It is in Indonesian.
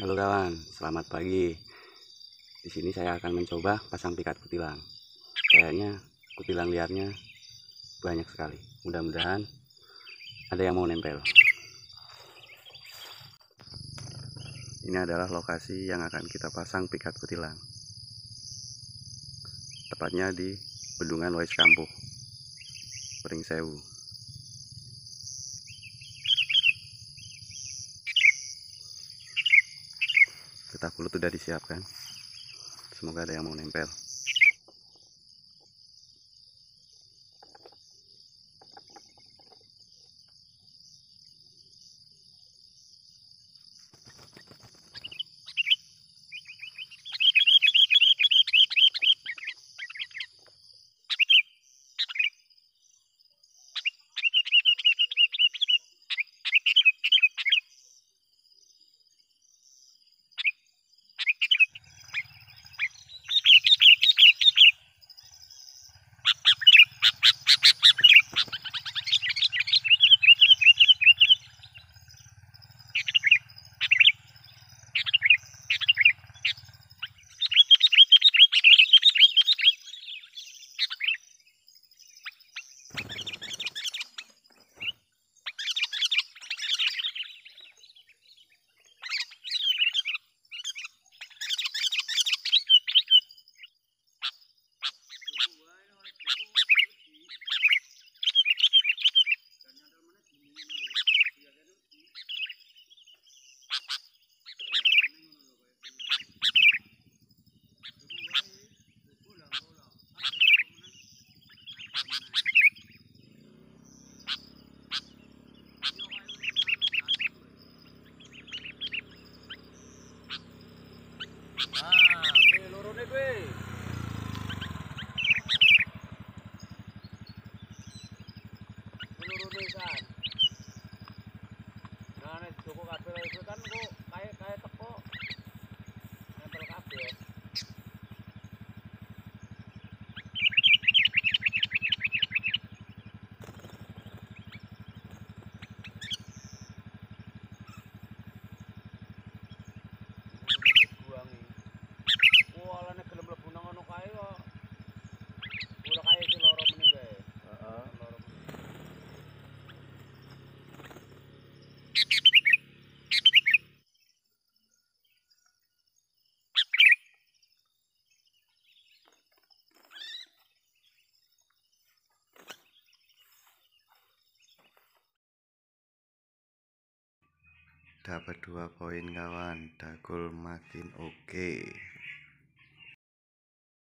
Halo kawan, selamat pagi. Di sini saya akan mencoba pasang pikat kutilang. Kayaknya kutilang liarnya banyak sekali. Mudah-mudahan ada yang mau nempel. Ini adalah lokasi yang akan kita pasang pikat kutilang. Tepatnya di Bendungan Wais Kampuh, Pering Sewu. peta itu sudah disiapkan semoga ada yang mau nempel gue. Menurut gue kan. Nah, ini joko kader itu kan kok kayak dapat dua poin kawan. Dagul makin oke. Okay.